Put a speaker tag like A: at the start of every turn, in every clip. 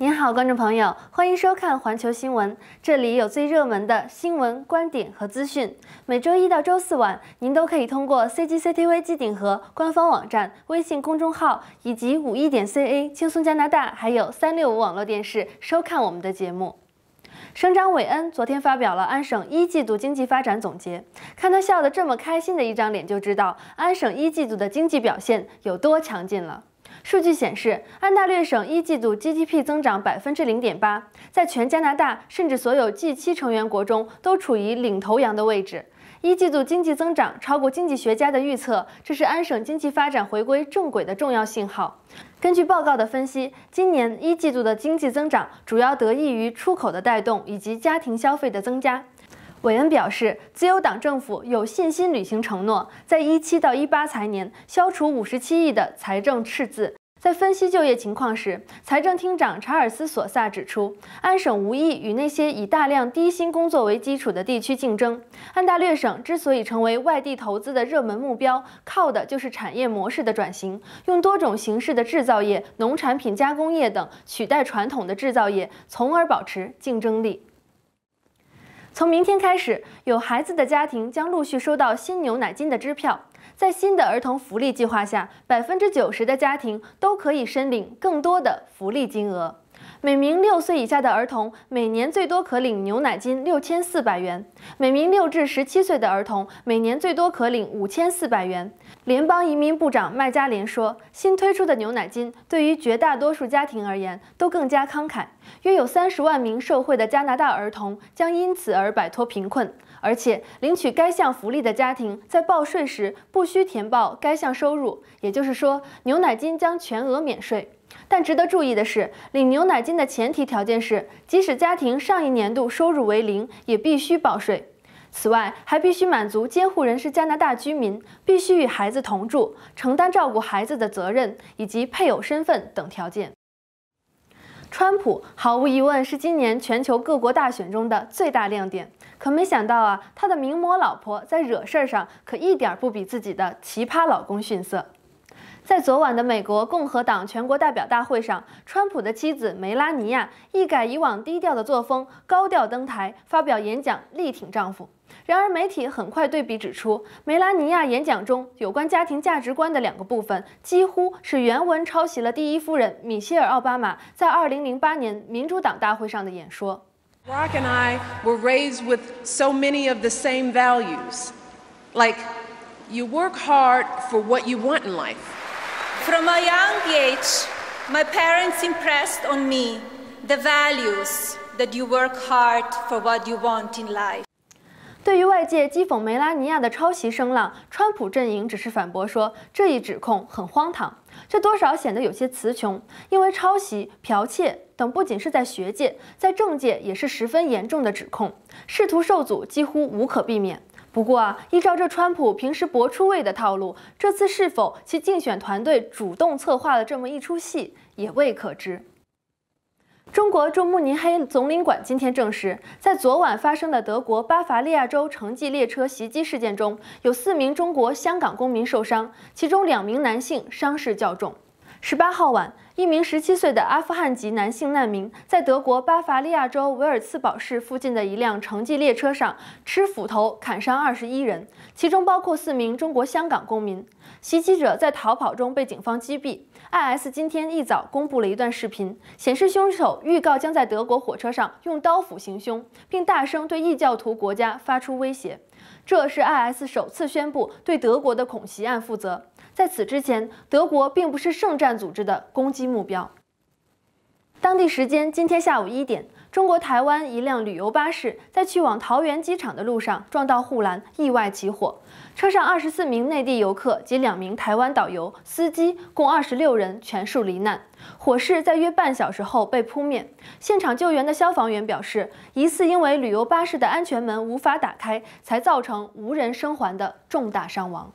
A: 您好，观众朋友，欢迎收看《环球新闻》，这里有最热门的新闻观点和资讯。每周一到周四晚，您都可以通过 CGCTV 机顶盒、官方网站、微信公众号以及五一点 CA、轻松加拿大，还有三六五网络电视收看我们的节目。省长韦恩昨天发表了安省一季度经济发展总结，看他笑得这么开心的一张脸，就知道安省一季度的经济表现有多强劲了。数据显示，安大略省一季度 GDP 增长百分之零点八，在全加拿大甚至所有 G 七成员国中都处于领头羊的位置。一季度经济增长超过经济学家的预测，这是安省经济发展回归正轨的重要信号。根据报告的分析，今年一季度的经济增长主要得益于出口的带动以及家庭消费的增加。韦恩表示，自由党政府有信心履行承诺，在一七到一八财年消除五十七亿的财政赤字。在分析就业情况时，财政厅长查尔斯·索萨指出，安省无意与那些以大量低薪工作为基础的地区竞争。安大略省之所以成为外地投资的热门目标，靠的就是产业模式的转型，用多种形式的制造业、农产品加工业等取代传统的制造业，从而保持竞争力。从明天开始，有孩子的家庭将陆续收到新牛奶金的支票。在新的儿童福利计划下，百分之九十的家庭都可以申领更多的福利金额。每名六岁以下的儿童每年最多可领牛奶金六千四百元，每名六至十七岁的儿童每年最多可领五千四百元。联邦移民部长麦加连说，新推出的牛奶金对于绝大多数家庭而言都更加慷慨，约有三十万名受惠的加拿大儿童将因此而摆脱贫困，而且领取该项福利的家庭在报税时不需填报该项收入，也就是说，牛奶金将全额免税。但值得注意的是，领牛奶金的前提条件是，即使家庭上一年度收入为零，也必须报税。此外，还必须满足监护人是加拿大居民，必须与孩子同住，承担照顾孩子的责任，以及配偶身份等条件。川普毫无疑问是今年全球各国大选中的最大亮点，可没想到啊，他的名模老婆在惹事儿上可一点不比自己的奇葩老公逊色。在昨晚的美国共和党全国代表大会上，川普的妻子梅拉尼亚一改以往低调的作风，高调登台发表演讲，力挺丈夫。然而，媒体很快对比指出，梅拉尼亚演讲中有关家庭价值观的两个部分，几乎是原文抄袭了第一夫人米歇尔奥巴马在2008年民主党大会上的演说。Rock and I were raised with so many of the same values, like you work hard for what you want in life. From a young age, my parents impressed on me the values that you work hard for what you want in life。对于外界讥讽梅拉尼亚的抄袭声浪，川普阵营只是反驳说这一指控很荒唐，这多少显得有些词穷。因为抄袭、剽窃等不仅是在学界，在政界也是十分严重的指控，仕途受阻几乎无可避免。不过啊，依照这川普平时博出位的套路，这次是否其竞选团队主动策划了这么一出戏，也未可知。中国驻慕尼黑总领馆今天证实，在昨晚发生的德国巴伐利亚州城际列车袭击事件中，有四名中国香港公民受伤，其中两名男性伤势较重。十八号晚，一名十七岁的阿富汗籍男性难民在德国巴伐利亚州维尔茨堡市附近的一辆城际列车上，吃斧头砍伤二十一人，其中包括四名中国香港公民。袭击者在逃跑中被警方击毙。IS 今天一早公布了一段视频，显示凶手预告将在德国火车上用刀斧行凶，并大声对异教徒国家发出威胁。这是 IS 首次宣布对德国的恐袭案负责。在此之前，德国并不是圣战组织的攻击目标。当地时间今天下午一点，中国台湾一辆旅游巴士在去往桃园机场的路上撞到护栏，意外起火，车上二十四名内地游客及两名台湾导游、司机共二十六人全数罹难。火势在约半小时后被扑灭。现场救援的消防员表示，疑似因为旅游巴士的安全门无法打开，才造成无人生还的重大伤亡。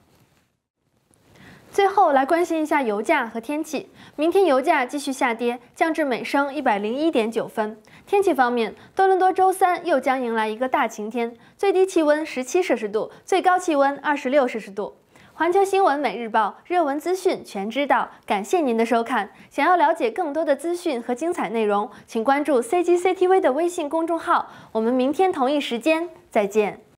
A: 最后来关心一下油价和天气。明天油价继续下跌，降至每升一百零一点九分。天气方面，多伦多周三又将迎来一个大晴天，最低气温十七摄氏度，最高气温二十六摄氏度。环球新闻每日报，热闻资讯全知道。感谢您的收看，想要了解更多的资讯和精彩内容，请关注 CCTV g 的微信公众号。我们明天同一时间再见。